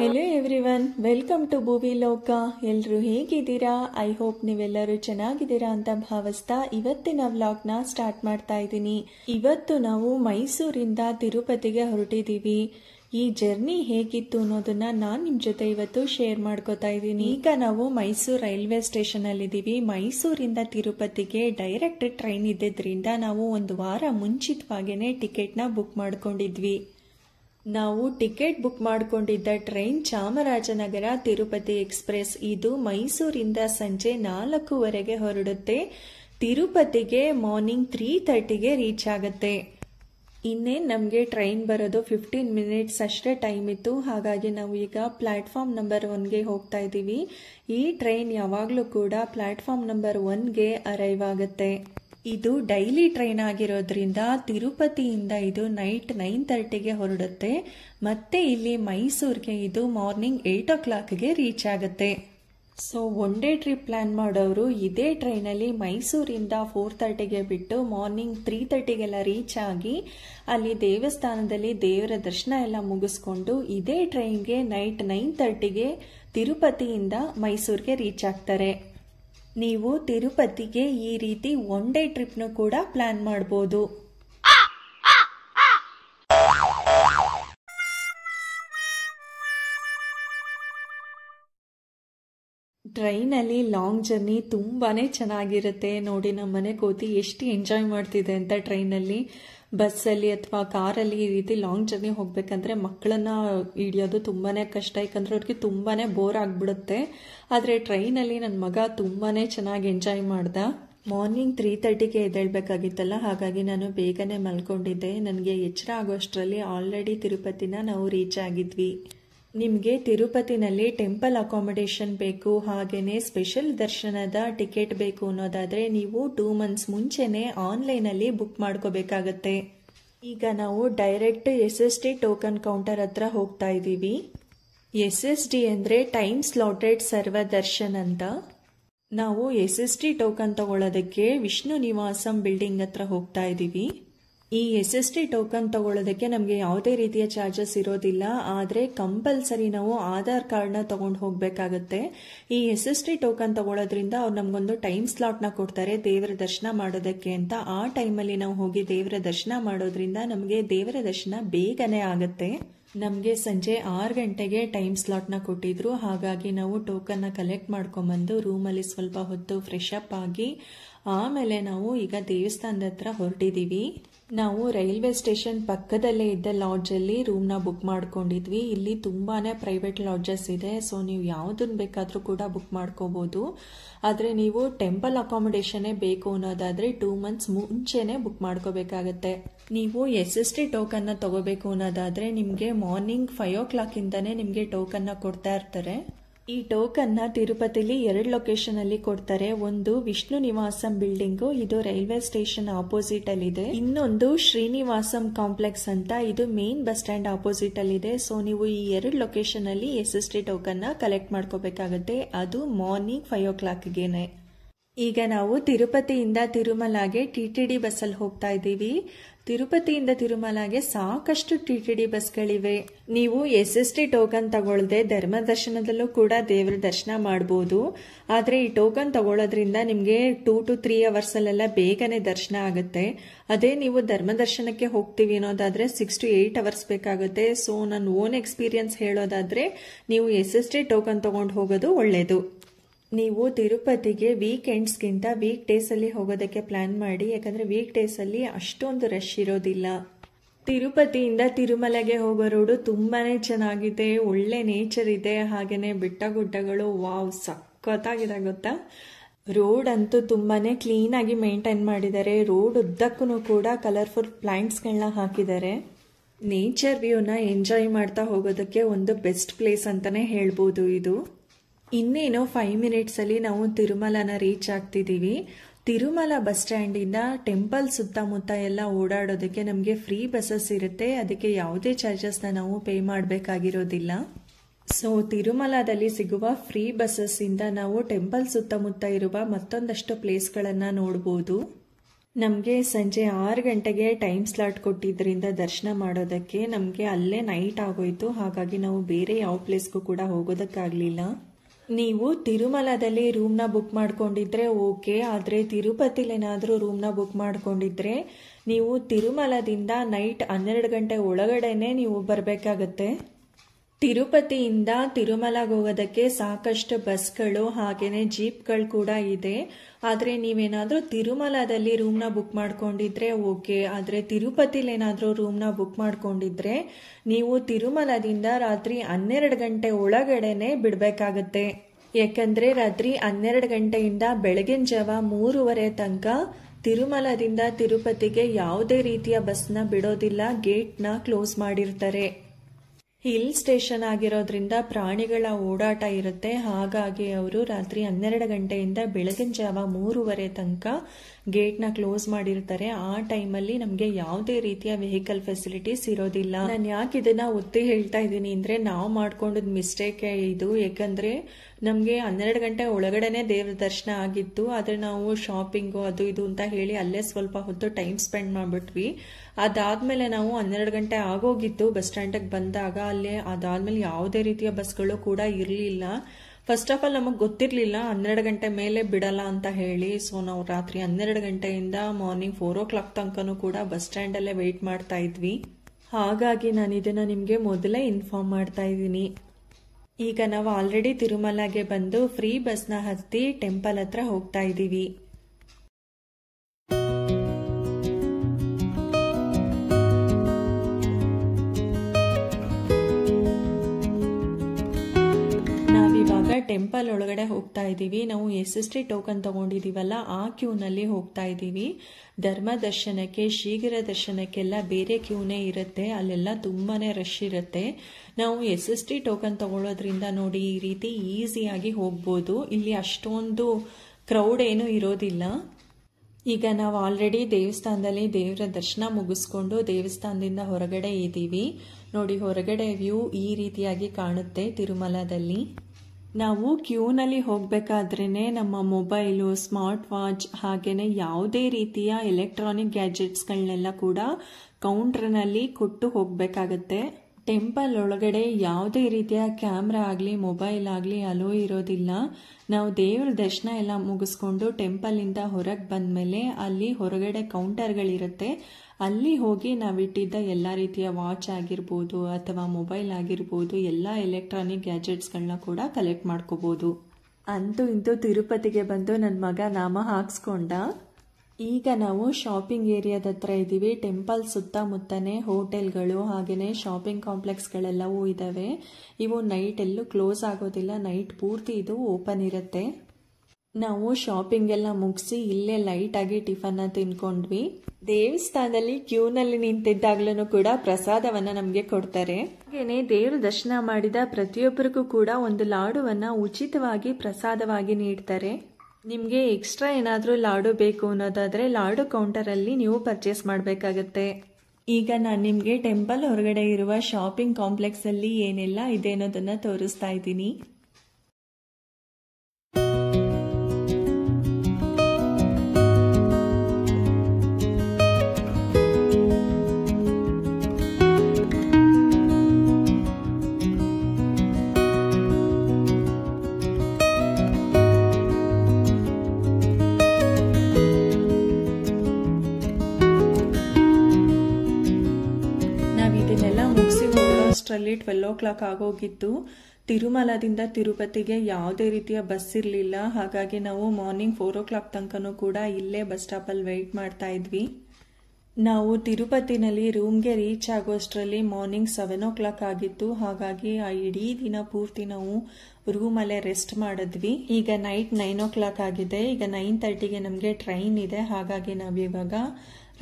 hello every welcome to Bhuvi Loka ಎಲ್ಲರೂ ಹೇಗಿದ್ದೀರಾ I hope ನೀವೆಲ್ಲರೂ ಚೆನ್ನಾಗಿದ್ದೀರಾ ಅಂತ ಭಾವಿಸ್ತಾ ಇವತ್ತಿನ ನ ಸ್ಟಾರ್ಟ್ ಮಾಡ್ತಾ ಇದ್ದೀನಿ ಇವತ್ತು ನಾವು ಮೈಸೂರಿಂದ ತಿರುಪತಿಗೆ ಹೊರಟಿದ್ದೀವಿ ಈ ಜರ್ನಿ ಹೇಗಿತ್ತು ಅನ್ನೋದನ್ನ ನಾನು ನಿಮ್ಮ ಜೊತೆ ಇವತ್ತು ಶೇರ್ ಮಾಡ್ಕೋತಾ ಇದ್ದೀನಿ ಈಗ ನಾವು ಮೈಸೂರು ರೈಲ್ವೆ ಸ್ಟೇಷನ್ ಅಲ್ಲಿ ಇದ್ದೀವಿ ಮೈಸೂರಿಂದ ತಿರುಪತಿಗೆ ಡೈರೆಕ್ಟ್ ಟ್ರೈನ್ ಇದ್ದಿದ್ರಿಂದ ನಾವು ಒಂದು ವಾರ ಮುಂಚಿತವಾಗೇನೆ ನ ಬುಕ್ ಮಾಡ್ಕೊಂಡಿದ್ವಿ ನಾವು ಟಿಕೆಟ್ ಬುಕ್ ಮಾಡಿಕೊಂಡಿದ್ದ ಟ್ರೈನ್ ಚಾಮರಾಜನಗರ ತಿರುಪತಿ ಎಕ್ಸ್ಪ್ರೆಸ್ ಇದು ಮೈಸೂರಿಂದ ಸಂಜೆ ನಾಲ್ಕೂವರೆಗೆ ಹೊರಡುತ್ತೆ ತಿರುಪತಿಗೆ ಮಾರ್ನಿಂಗ್ ತ್ರೀ ತರ್ಟಿಗೆ ರೀಚ್ ಆಗುತ್ತೆ ಇನ್ನೇನು ನಮಗೆ ಟ್ರೈನ್ ಬರೋದು ಫಿಫ್ಟೀನ್ ಮಿನಿಟ್ಸ್ ಅಷ್ಟೇ ಟೈಮ್ ಇತ್ತು ಹಾಗಾಗಿ ನಾವು ಈಗ ಪ್ಲಾಟ್ಫಾರ್ಮ್ ನಂಬರ್ ಒನ್ಗೆ ಹೋಗ್ತಾ ಇದ್ದೀವಿ ಈ ಟ್ರೈನ್ ಯಾವಾಗಲೂ ಕೂಡ ಪ್ಲಾಟ್ಫಾರ್ಮ್ ನಂಬರ್ ಒನ್ಗೆ ಅರೈವ್ ಆಗುತ್ತೆ ಇದು ಡೈಲಿ ಟ್ರೈನ್ ಆಗಿರೋದ್ರಿಂದ ತಿರುಪತಿಯಿಂದ ಇದು ನೈಟ್ ನೈನ್ ತರ್ಟಿಗೆ ಹೊರಡುತ್ತೆ ಮತ್ತೆ ಇಲ್ಲಿ ಮೈಸೂರಿಗೆ ಇದು ಮಾರ್ನಿಂಗ್ ಏಟ್ ಓ ಕ್ಲಾಕ್ಗೆ ರೀಚ್ ಆಗುತ್ತೆ so one day trip plan ಮಾಡೋರು ಇದೇ ಟ್ರೈನಲ್ಲಿ ಮೈಸೂರಿಂದ ಫೋರ್ ತರ್ಟಿಗೆ ಬಿಟ್ಟು ಮಾರ್ನಿಂಗ್ ತ್ರೀ ತರ್ಟಿಗೆಲ್ಲ ರೀಚ್ ಆಗಿ ಅಲ್ಲಿ ದೇವಸ್ಥಾನದಲ್ಲಿ ದೇವರ ದರ್ಶನ ಎಲ್ಲ ಮುಗಿಸ್ಕೊಂಡು ಇದೇ ಟ್ರೈನ್ಗೆ ನೈಟ್ ನೈನ್ ತರ್ಟಿಗೆ ತಿರುಪತಿಯಿಂದ ಮೈಸೂರಿಗೆ ರೀಚ್ ಆಗ್ತಾರೆ ನೀವು ತಿರುಪತಿಗೆ ಈ ರೀತಿ ಒನ್ ಡೇ ಟ್ರಿಪ್ನು ಕೂಡ ಮಾಡಬಹುದು ಟ್ರೈನ್ ಟ್ರೈನಲ್ಲಿ ಲಾಂಗ್ ಜರ್ನಿ ತುಂಬಾನೇ ಚೆನ್ನಾಗಿರುತ್ತೆ ನೋಡಿ ನಮ್ಮನೆ ಕೋತಿ ಎಷ್ಟು ಎಂಜಾಯ್ ಮಾಡ್ತಿದೆ ಅಂತ ಟ್ರೈನಲ್ಲಿ ಬಸ್ಸಲ್ಲಿ ಅಥವಾ ಕಾರಲ್ಲಿ ಈ ರೀತಿ ಲಾಂಗ್ ಜರ್ನಿ ಹೋಗಬೇಕಂದ್ರೆ ಮಕ್ಕಳನ್ನ ಹಿಡಿಯೋದು ತುಂಬಾ ಕಷ್ಟ ಯಾಕಂದರೆ ಅವ್ರಿಗೆ ತುಂಬಾ ಬೋರ್ ಆಗಿಬಿಡುತ್ತೆ ಆದರೆ ಟ್ರೈನಲ್ಲಿ ನನ್ನ ಮಗ ತುಂಬಾ ಚೆನ್ನಾಗಿ ಎಂಜಾಯ್ ಮಾಡ್ದ ಮಾರ್ನಿಂಗ್ ತ್ರೀ ತರ್ಟಿಗೆ ಎದ್ದೇಳ್ಬೇಕಾಗಿತ್ತಲ್ಲ ಹಾಗಾಗಿ ನಾನು ಬೇಗನೆ ಮಲ್ಕೊಂಡಿದ್ದೆ ನನಗೆ ಎಚ್ಚರ ಆಗೋಷ್ಟರಲ್ಲಿ ಆಲ್ರೆಡಿ ತಿರುಪತಿನ ನಾವು ರೀಚ್ ಆಗಿದ್ವಿ ನಿಮಗೆ ತಿರುಪತಿನಲ್ಲಿ ಟೆಂಪಲ್ ಅಕಾಮಿಡೇಷನ್ ಬೇಕು ಹಾಗೆಯೇ ಸ್ಪೆಷಲ್ ದರ್ಶನದ ಟಿಕೆಟ್ ಬೇಕು ಅನ್ನೋದಾದರೆ ನೀವು ಟೂ ಮಂತ್ಸ್ ಮುಂಚೆನೆ ಆನ್ಲೈನಲ್ಲಿ ಬುಕ್ ಮಾಡ್ಕೋಬೇಕಾಗತ್ತೆ ಈಗ ನಾವು direct S S T token counter ಹತ್ರ ಹೋಗ್ತಾ ಇದ್ದೀವಿ ಎಸ್ ಎಸ್ ಡಿ ಅಂದರೆ ಟೈಮ್ ಸ್ಲಾಟೆಡ್ ಸರ್ವ ದರ್ಶನ್ ಅಂತ ನಾವು ಎಸ್ ಎಸ್ ಟಿ ಟೋಕನ್ ತಗೊಳ್ಳೋದಕ್ಕೆ ವಿಷ್ಣು ನಿವಾಸಂ ಬಿಲ್ಡಿಂಗ್ ಹತ್ರ ಹೋಗ್ತಾ ಇದ್ದೀವಿ ಈ ಎಸ್ ಎಸ್ ಟಿ ಟೋಕನ್ ತಗೊಳ್ಳೋದಕ್ಕೆ ನಮಗೆ ಯಾವುದೇ ರೀತಿಯ ಚಾರ್ಜಸ್ ಇರೋದಿಲ್ಲ ಆದರೆ ಕಂಪಲ್ಸರಿ ನಾವು ಆಧಾರ್ ಕಾರ್ಡ್ನ ತಗೊಂಡು ಹೋಗಬೇಕಾಗತ್ತೆ ಈ ಎಸ್ ಎಸ್ ಟಿ ಟೋಕನ್ ತಗೊಳ್ಳೋದ್ರಿಂದ ಅವ್ರು ನಮಗೊಂದು ಟೈಮ್ ಸ್ಲಾಟ್ನ ಕೊಡ್ತಾರೆ ದೇವರ ದರ್ಶನ ಮಾಡೋದಕ್ಕೆ ಅಂತ ಆ ಟೈಮಲ್ಲಿ ನಾವು ಹೋಗಿ ದೇವರ ದರ್ಶನ ಮಾಡೋದ್ರಿಂದ ನಮಗೆ ದೇವರ ದರ್ಶನ ಬೇಗನೆ ಆಗುತ್ತೆ ನಮಗೆ ಸಂಜೆ ಆರು ಗಂಟೆಗೆ ಟೈಮ್ ಸ್ಲಾಟ್ನ ಕೊಟ್ಟಿದ್ರು ಹಾಗಾಗಿ ನಾವು ಟೋಕನ್ನ ಕಲೆಕ್ಟ್ ಮಾಡ್ಕೊಂಬಂದು ರೂಮಲ್ಲಿ ಸ್ವಲ್ಪ ಹೊತ್ತು ಫ್ರೆಶ್ ಅಪ್ ಆಗಿ ಆಮೇಲೆ ನಾವು ಈಗ ದೇವಸ್ಥಾನದ ಹತ್ರ ಹೊರಟಿದ್ದೀವಿ ನಾವು ರೈಲ್ವೆ ಸ್ಟೇಷನ್ ಪಕ್ಕದಲ್ಲೇ ಇದ್ದ ಲಾಡ್ಜಲ್ಲಿ ರೂಮ್ನ ಬುಕ್ ಮಾಡ್ಕೊಂಡಿದ್ವಿ ಇಲ್ಲಿ ತುಂಬಾ ಪ್ರೈವೇಟ್ ಲಾಡ್ಜಸ್ ಇದೆ ಸೊ ನೀವು ಯಾವುದನ್ನು ಬೇಕಾದರೂ ಕೂಡ ಬುಕ್ ಮಾಡ್ಕೋಬಹುದು ಆದರೆ ನೀವು ಟೆಂಪಲ್ ಅಕಾಮಿಡೇಷನ್ನೇ ಬೇಕು ಅನ್ನೋದಾದರೆ ಟೂ ಮಂತ್ಸ್ ಮುಂಚೆನೇ ಬುಕ್ ಮಾಡ್ಕೋಬೇಕಾಗತ್ತೆ ನೀವು ಎಸ್ ಎಸ್ ಟಿ ಟೋಕನ್ನ ತಗೋಬೇಕು ಅನ್ನೋದಾದರೆ ನಿಮಗೆ ಮಾರ್ನಿಂಗ್ ಫೈವ್ ಓ ಕ್ಲಾಕಿಂದನೇ ನಿಮಗೆ ಟೋಕನ್ನ ಕೊಡ್ತಾ ಇರ್ತಾರೆ ಈ ಟೋಕನ್ನ ತಿರುಪತಿಲಿ ಎರಡು ಲೊಕೇಶನಲ್ಲಿ ಕೊಡ್ತಾರೆ ಒಂದು ವಿಷ್ಣು ನಿವಾಸಂ ಬಿಲ್ಡಿಂಗು ಇದು ರೈಲ್ವೆ ಸ್ಟೇಷನ್ ಆಪೋಸಿಟ್ ಇದೆ ಇನ್ನೊಂದು ಶ್ರೀನಿವಾಸಂ ಕಾಂಪ್ಲೆಕ್ಸ್ ಅಂತ ಇದು ಮೇನ್ ಬಸ್ ಸ್ಟ್ಯಾಂಡ್ ಆಪೋಸಿಟ್ ಇದೆ ಸೊ ನೀವು ಈ ಎರಡು ಲೊಕೇಶನ್ ಅಲ್ಲಿ ಎಸ್ ಎಸ್ ಟಿ ಟೋಕನ್ನ ಕಲೆಕ್ಟ್ ಮಾಡ್ಕೋಬೇಕಾಗತ್ತೆ ಅದು ಮಾರ್ನಿಂಗ್ ಫೈವ್ ಓ ಕ್ಲಾಕ್ಗೆನೆ ಈಗ ನಾವು ತಿರುಪತಿಯಿಂದ ತಿರುಮಲಾಗೆ ಟಿ ಟಿ ಡಿ ಬಸ್ಸಲ್ಲಿ ಹೋಗ್ತಾ ಇದ್ದೀವಿ ತಿರುಪತಿಯಿಂದ ತಿರುಮಲಾಗೆ ಸಾಕಷ್ಟು ಟಿ ಟಿ ಡಿ ಬಸ್ಗಳಿವೆ ನೀವು ಎಸ್ ಎಸ್ ಟಿ ಟೋಕನ್ ತಗೊಳ್ಳದೆ ಧರ್ಮ ದರ್ಶನದಲ್ಲೂ ಕೂಡ ದೇವರ ದರ್ಶನ ಮಾಡಬಹುದು ಆದರೆ ಈ ಟೋಕನ್ ತಗೊಳ್ಳೋದ್ರಿಂದ ನಿಮಗೆ ಟೂ ಟು ತ್ರೀ ಅವರ್ಸಲ್ಲೆಲ್ಲ ಬೇಗನೆ ದರ್ಶನ ಆಗುತ್ತೆ ಅದೇ ನೀವು ಧರ್ಮ ದರ್ಶನಕ್ಕೆ ಹೋಗ್ತೀವಿ ಅನ್ನೋದಾದರೆ ಸಿಕ್ಸ್ ಟು ಏಯ್ಟ್ ಅವರ್ಸ್ ಬೇಕಾಗುತ್ತೆ ಸೊ ನನ್ನ ಓನ್ ಎಕ್ಸ್ಪೀರಿಯನ್ಸ್ ಹೇಳೋದಾದರೆ ನೀವು ಎಸ್ ಎಸ್ ಟಿ ಟೋಕನ್ ತಗೊಂಡು ಹೋಗೋದು ಒಳ್ಳೆಯದು ನೀವು ತಿರುಪತಿಗೆ ವೀಕೆಂಡ್ಸ್ಗಿಂತ ವೀಕ್ ಡೇಸಲ್ಲಿ ಹೋಗೋದಕ್ಕೆ ಪ್ಲ್ಯಾನ್ ಮಾಡಿ ಯಾಕಂದರೆ ವೀಕ್ ಡೇಸಲ್ಲಿ ಅಷ್ಟೊಂದು ರಶ್ ಇರೋದಿಲ್ಲ ತಿರುಪತಿಯಿಂದ ತಿರುಮಲೆಗೆ ಹೋಗೋ ರೋಡು ತುಂಬಾ ಚೆನ್ನಾಗಿದೆ ಒಳ್ಳೆ ನೇಚರ್ ಇದೆ ಹಾಗೆಯೇ ಬೆಟ್ಟ ಗುಡ್ಡಗಳು ವಾವ್ ಸಖತ್ತಾಗಿದೆ ಗೊತ್ತಾ ರೋಡ್ ಅಂತೂ ತುಂಬಾ ಕ್ಲೀನಾಗಿ ಮೇಂಟೈನ್ ಮಾಡಿದ್ದಾರೆ ರೋಡ್ ಉದ್ದಕ್ಕೂ ಕೂಡ ಕಲರ್ಫುಲ್ ಪ್ಲ್ಯಾಂಟ್ಸ್ಗಳನ್ನ ಹಾಕಿದ್ದಾರೆ ನೇಚರ್ ವ್ಯೂನ ಎಂಜಾಯ್ ಮಾಡ್ತಾ ಹೋಗೋದಕ್ಕೆ ಒಂದು ಬೆಸ್ಟ್ ಪ್ಲೇಸ್ ಅಂತಲೇ ಹೇಳ್ಬೋದು ಇದು ಇನ್ನೇನು ಫೈವ್ ಮಿನಿಟ್ಸಲ್ಲಿ ನಾವು ತಿರುಮಲನ ರೀಚ್ ಆಗ್ತಿದ್ದೀವಿ ತಿರುಮಲ ಬಸ್ ಸ್ಟ್ಯಾಂಡಿಂದ ಟೆಂಪಲ್ ಸುತ್ತಮುತ್ತ ಎಲ್ಲ ಓಡಾಡೋದಕ್ಕೆ ನಮಗೆ ಫ್ರೀ ಬಸ್ಸಸ್ ಇರುತ್ತೆ ಅದಕ್ಕೆ ಯಾವುದೇ ಚಾರ್ಜಸ್ನ ನಾವು ಪೇ ಮಾಡಬೇಕಾಗಿರೋದಿಲ್ಲ ಸೊ ತಿರುಮಲದಲ್ಲಿ ಸಿಗುವ ಫ್ರೀ ಬಸ್ಸಸ್ಸಿಂದ ನಾವು ಟೆಂಪಲ್ ಸುತ್ತಮುತ್ತ ಇರುವ ಮತ್ತೊಂದಷ್ಟು ಪ್ಲೇಸ್ಗಳನ್ನು ನೋಡ್ಬೋದು ನಮಗೆ ಸಂಜೆ ಆರು ಗಂಟೆಗೆ ಟೈಮ್ ಸ್ಲಾಟ್ ಕೊಟ್ಟಿದ್ದರಿಂದ ದರ್ಶನ ಮಾಡೋದಕ್ಕೆ ನಮಗೆ ಅಲ್ಲೇ ನೈಟ್ ಆಗೋಯಿತು ಹಾಗಾಗಿ ನಾವು ಬೇರೆ ಯಾವ ಪ್ಲೇಸ್ಗೂ ಕೂಡ ಹೋಗೋದಕ್ಕಾಗಲಿಲ್ಲ ನೀವು ತಿರುಮಲದಲ್ಲಿ ರೂಮ್ನ ಬುಕ್ ಮಾಡ್ಕೊಂಡಿದ್ರೆ ಓಕೆ ಆದರೆ ತಿರುಪತಿಲೇನಾದರೂ ರೂಮ್ನ ಬುಕ್ ಮಾಡ್ಕೊಂಡಿದ್ರೆ ನೀವು ತಿರುಮಲದಿಂದ ನೈಟ್ ಹನ್ನೆರಡು ಗಂಟೆ ಒಳಗಡೆನೆ ನೀವು ಬರಬೇಕಾಗತ್ತೆ ತಿರುಪತಿಯಿಂದ ತಿರುಮಲಗೆ ಹೋಗೋದಕ್ಕೆ ಸಾಕಷ್ಟು ಬಸ್ಗಳು ಹಾಗೆಯೇ ಜೀಪ್ಗಳು ಕೂಡ ಇದೆ ಆದರೆ ನೀವೇನಾದರೂ ತಿರುಮಲದಲ್ಲಿ ರೂಮ್ನ ಬುಕ್ ಮಾಡ್ಕೊಂಡಿದ್ರೆ ಓಕೆ ಆದರೆ ತಿರುಪತಿಲಿ ಏನಾದರೂ ರೂಮ್ನ ಬುಕ್ ಮಾಡ್ಕೊಂಡಿದ್ರೆ ನೀವು ತಿರುಮಲದಿಂದ ರಾತ್ರಿ ಹನ್ನೆರಡು ಗಂಟೆ ಒಳಗಡೆನೆ ಬಿಡಬೇಕಾಗತ್ತೆ ಯಾಕಂದರೆ ರಾತ್ರಿ ಹನ್ನೆರಡು ಗಂಟೆಯಿಂದ ಬೆಳಗಿನ ಜಾವ ಮೂರುವರೆ ತನಕ ತಿರುಮಲದಿಂದ ತಿರುಪತಿಗೆ ಯಾವುದೇ ರೀತಿಯ ಬಸ್ನ ಬಿಡೋದಿಲ್ಲ ಗೇಟ್ನ ಕ್ಲೋಸ್ ಮಾಡಿರ್ತಾರೆ ಹಿಲ್ ಸ್ಟೇಷನ್ ಆಗಿರೋದ್ರಿಂದ ಪ್ರಾಣಿಗಳ ಓಡಾಟ ಇರುತ್ತೆ ಹಾಗಾಗಿ ಅವರು ರಾತ್ರಿ ಹನ್ನೆರಡು ಗಂಟೆಯಿಂದ ಬೆಳಗಿನ ಜಾವ ಮೂರುವರೆ ತನಕ ನ ಕ್ಲೋಸ್ ಮಾಡಿರ್ತಾರೆ ಆ ಟೈಮಲ್ಲಿ ನಮಗೆ ಯಾವುದೇ ರೀತಿಯ ವೆಹಿಕಲ್ ಫೆಸಿಲಿಟೀಸ್ ಇರೋದಿಲ್ಲ ನಾನು ಯಾಕೆ ಇದನ್ನ ಒತ್ತಿ ಹೇಳ್ತಾ ಇದ್ದೀನಿ ಅಂದರೆ ನಾವು ಮಾಡ್ಕೊಂಡಿದ್ದ ಮಿಸ್ಟೇಕ್ ಇದು ಏಕೆಂದರೆ ನಮಗೆ ಹನ್ನೆರಡು ಗಂಟೆ ಒಳಗಡೆನೆ ದೇವ್ರ ದರ್ಶನ ಆಗಿತ್ತು ಆದರೆ ನಾವು ಶಾಪಿಂಗು ಅದು ಇದು ಅಂತ ಹೇಳಿ ಅಲ್ಲೇ ಸ್ವಲ್ಪ ಹೊತ್ತು ಟೈಮ್ ಸ್ಪೆಂಡ್ ಮಾಡಿಬಿಟ್ವಿ ಅದಾದಮೇಲೆ ನಾವು ಹನ್ನೆರಡು ಗಂಟೆ ಆಗೋಗಿತ್ತು ಬಸ್ ಸ್ಟ್ಯಾಂಡಿಗೆ ಬಂದಾಗ ಅಲ್ಲೇ ಅದಾದಮೇಲೆ ಯಾವುದೇ ರೀತಿಯ ಬಸ್ಗಳು ಕೂಡ ಇರಲಿಲ್ಲ ಫಸ್ಟ್ ಆಫ್ ಆಲ್ ನಮಗೆ ಗೊತ್ತಿರಲಿಲ್ಲ ಹನ್ನೆರಡು ಗಂಟೆ ಮೇಲೆ ಬಿಡಲ್ಲ ಅಂತ ಹೇಳಿ ಸೊ ನಾವು ರಾತ್ರಿ ಹನ್ನೆರಡು ಗಂಟೆಯಿಂದ ಮಾರ್ನಿಂಗ್ ಫೋರ್ ಓ ಕ್ಲಾಕ್ ತನಕನೂ ಕೂಡ ಬಸ್ ಸ್ಟ್ಯಾಂಡಲ್ಲೇ ವೆಯ್ಟ್ ಮಾಡ್ತಾ ಇದ್ವಿ ಹಾಗಾಗಿ ನಾನು ಇದನ್ನು ನಿಮಗೆ ಮೊದಲೇ ಇನ್ಫಾರ್ಮ್ ಮಾಡ್ತಾ ಇದ್ದೀನಿ ಈಗ ನಾವು ಆಲ್ರೆಡಿ ತಿರುಮಲಗೆ ಬಂದು ಫ್ರೀ ಬಸ್ನ ಹತ್ತಿ ಟೆಂಪಲ್ ಹತ್ರ ಹೋಗ್ತಾ ಇದ್ದೀವಿ ಟೆಂಪಲ್ ಒಳಗಡೆ ಹೋಗ್ತಾ ಇದ್ದೀವಿ ನಾವು ಎಸ್ ಎಸ್ ಟಿ ಟೋಕನ್ ತಗೊಂಡಿದೀವಲ್ಲ ಆ ಕ್ಯೂನಲ್ಲಿ ಹೋಗ್ತಾ ಇದ್ದೀವಿ ಧರ್ಮ ದರ್ಶನಕ್ಕೆ ಶೀಘ್ರ ದರ್ಶನಕ್ಕೆಲ್ಲ ಬೇರೆ ಕ್ಯೂನೇ ಇರುತ್ತೆ ಅಲ್ಲೆಲ್ಲ ತುಂಬಾನೇ ರಶ್ ಇರುತ್ತೆ ನಾವು ಎಸ್ ಎಸ್ ಟಿ ಟೋಕನ್ ತಗೊಳ್ಳೋದ್ರಿಂದ ನೋಡಿ ಈ ರೀತಿ ಈಸಿಯಾಗಿ ಹೋಗ್ಬೋದು ಇಲ್ಲಿ ಅಷ್ಟೊಂದು ಕ್ರೌಡ್ ಏನು ಇರೋದಿಲ್ಲ ಈಗ ನಾವು ಆಲ್ರೆಡಿ ದೇವಸ್ಥಾನದಲ್ಲಿ ದೇವರ ದರ್ಶನ ಮುಗಿಸ್ಕೊಂಡು ದೇವಸ್ಥಾನದಿಂದ ಹೊರಗಡೆ ಇದ್ದೀವಿ ನೋಡಿ ಹೊರಗಡೆ ವ್ಯೂ ಈ ರೀತಿಯಾಗಿ ಕಾಣುತ್ತೆ ತಿರುಮಲದಲ್ಲಿ ನಾವು ಕ್ಯೂನಲ್ಲಿ ಹೋಗಬೇಕಾದ್ರೇ ನಮ್ಮ ಮೊಬೈಲು ಸ್ಮಾರ್ಟ್ ವಾಚ್ ಹಾಗೇನೆ ಯಾವುದೇ ರೀತಿಯ ಎಲೆಕ್ಟ್ರಾನಿಕ್ ಗ್ಯಾಜೆಟ್ಸ್ಗಳನ್ನೆಲ್ಲ ಕೂಡ ಕೌಂಟ್ರ್ನಲ್ಲಿ ಕೊಟ್ಟು ಹೋಗಬೇಕಾಗತ್ತೆ ಟೆಂಪಲ್ ಒಳಗಡೆ ಯಾವುದೇ ರೀತಿಯ ಕ್ಯಾಮ್ರಾ ಆಗಲಿ ಮೊಬೈಲ್ ಆಗಲಿ ಅಲೋ ಇರೋದಿಲ್ಲ ನಾವು ದೇವ್ರ ದರ್ಶನ ಎಲ್ಲ ಮುಗಿಸ್ಕೊಂಡು ಟೆಂಪಲಿಂದ ಹೊರಗೆ ಮೇಲೆ ಅಲ್ಲಿ ಹೊರಗಡೆ ಕೌಂಟರ್ಗಳಿರುತ್ತೆ ಅಲ್ಲಿ ಹೋಗಿ ಇಟ್ಟಿದ್ದ ಎಲ್ಲ ರೀತಿಯ ವಾಚ್ ಆಗಿರ್ಬೋದು ಅಥವಾ ಮೊಬೈಲ್ ಆಗಿರ್ಬೋದು ಎಲ್ಲ ಎಲೆಕ್ಟ್ರಾನಿಕ್ ಗ್ಯಾಜೆಟ್ಸ್ಗಳನ್ನ ಕೂಡ ಕಲೆಕ್ಟ್ ಮಾಡ್ಕೋಬೋದು ಅಂತೂ ಇಂತೂ ತಿರುಪತಿಗೆ ಬಂದು ನನ್ನ ಮಗ ನಾಮ ಹಾಕ್ಸ್ಕೊಂಡ ಈಗ ನಾವು ಶಾಪಿಂಗ್ ಏರಿಯಾದ ಹತ್ರ ಇದ್ದೀವಿ ಟೆಂಪಲ್ ಸುತ್ತಮುತ್ತನೇ ಹೋಟೆಲ್ಗಳು ಹಾಗೆಯೇ ಶಾಪಿಂಗ್ ಕಾಂಪ್ಲೆಕ್ಸ್ಗಳೆಲ್ಲವೂ ಇದ್ದಾವೆ ಇವು ನೈಟ್ ಎಲ್ಲೂ ಕ್ಲೋಸ್ ಆಗೋದಿಲ್ಲ ನೈಟ್ ಪೂರ್ತಿ ಇದು ಓಪನ್ ಇರುತ್ತೆ ನಾವು ಶಾಪಿಂಗ್ ಎಲ್ಲ ಮುಗಿಸಿ ಇಲ್ಲೇ ಲೈಟಾಗಿ ಟಿಫನ್ನ ತಿನ್ಕೊಂಡ್ವಿ ದೇವಸ್ಥಾನದಲ್ಲಿ ಕ್ಯೂನಲ್ಲಿ ನಿಂತಿದ್ದಾಗ್ಲೂ ಕೂಡ ಪ್ರಸಾದವನ್ನ ನಮಗೆ ಕೊಡ್ತಾರೆ ಹಾಗೇನೆ ದೇವರು ದರ್ಶನ ಮಾಡಿದ ಪ್ರತಿಯೊಬ್ಬರಿಗೂ ಕೂಡ ಒಂದು ಲಾಡುವನ್ನ ಉಚಿತವಾಗಿ ಪ್ರಸಾದವಾಗಿ ನೀಡ್ತಾರೆ ನಿಮಗೆ ಎಕ್ಸ್ಟ್ರಾ ಏನಾದರೂ ಲಾಡು ಬೇಕು ಅನ್ನೋದಾದರೆ ಲಾಡು ಕೌಂಟರಲ್ಲಿ ನೀವು ಪರ್ಚೇಸ್ ಮಾಡಬೇಕಾಗತ್ತೆ ಈಗ ನಾನು ನಿಮಗೆ ಟೆಂಪಲ್ ಹೊರಗಡೆ ಇರುವ ಶಾಪಿಂಗ್ ಕಾಂಪ್ಲೆಕ್ಸಲ್ಲಿ ಏನೆಲ್ಲ ಇದೆ ಅನ್ನೋದನ್ನು ತೋರಿಸ್ತಾ ಇದ್ದೀನಿ ಟೈಮಲ್ಲಿ ಟ್ವೆಲ್ ಓ ಕ್ಲಾಕ್ ಆಗೋಗಿತ್ತು ತಿರುಮಲದಿಂದ ತಿರುಪತಿಗೆ ಯಾವುದೇ ರೀತಿಯ ಬಸ್ ಇರಲಿಲ್ಲ ಹಾಗಾಗಿ ನಾವು ಮಾರ್ನಿಂಗ್ ಫೋರ್ ಓ ಕ್ಲಾಕ್ ತನಕನೂ ಕೂಡ ಇಲ್ಲೇ ಬಸ್ ಸ್ಟಾಪಲ್ಲಿ ವೆಯ್ಟ್ ಮಾಡ್ತಾ ಇದ್ವಿ ನಾವು ತಿರುಪತಿನಲ್ಲಿ ರೂಮ್ಗೆ ರೀಚ್ ಆಗೋಷ್ಟರಲ್ಲಿ ಮಾರ್ನಿಂಗ್ ಸೆವೆನ್ ಓ ಕ್ಲಾಕ್ ಆಗಿತ್ತು ಹಾಗಾಗಿ ಆ ಇಡೀ ದಿನ ಪೂರ್ತಿ ನಾವು ರೂಮಲ್ಲೇ ರೆಸ್ಟ್ ಮಾಡಿದ್ವಿ ಈಗ ನೈಟ್ ನೈನ್ ಓ ಕ್ಲಾಕ್ ಆಗಿದೆ ಈಗ ನೈನ್ ತರ್ಟಿಗೆ ನಮಗೆ ಟ್ರೈನ್ ಇದೆ ಹಾಗಾಗಿ ನಾವಿವಾಗ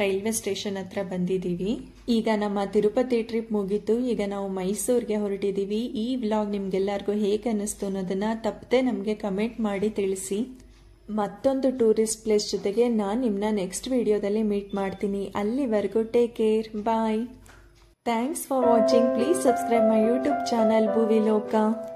ರೈಲ್ವೆ ಸ್ಟೇಷನ್ ಹತ್ರ ಬಂದಿದ್ದೀವಿ ಈಗ ನಮ್ಮ ತಿರುಪತಿ ಟ್ರಿಪ್ ಮುಗೀತು ಈಗ ನಾವು ಮೈಸೂರಿಗೆ ಹೊರಟಿದ್ದೀವಿ ಈ ವ್ಲಾಗ್ ನಿಮ್ಗೆಲ್ಲರಿಗೂ ಹೇಗೆ ಅನ್ನಿಸ್ತು ಅನ್ನೋದನ್ನು ತಪ್ಪದೆ ನಮಗೆ ಕಮೆಂಟ್ ಮಾಡಿ ತಿಳಿಸಿ ಮತ್ತೊಂದು ಟೂರಿಸ್ಟ್ ಪ್ಲೇಸ್ ಜೊತೆಗೆ ನಾನು ನಿಮ್ಮನ್ನ ನೆಕ್ಸ್ಟ್ ವಿಡಿಯೋದಲ್ಲಿ ಮೀಟ್ ಮಾಡ್ತೀನಿ ಅಲ್ಲಿವರೆಗೂ take care bye thanks for watching please subscribe my YouTube channel Bhoovi ಲೋಕ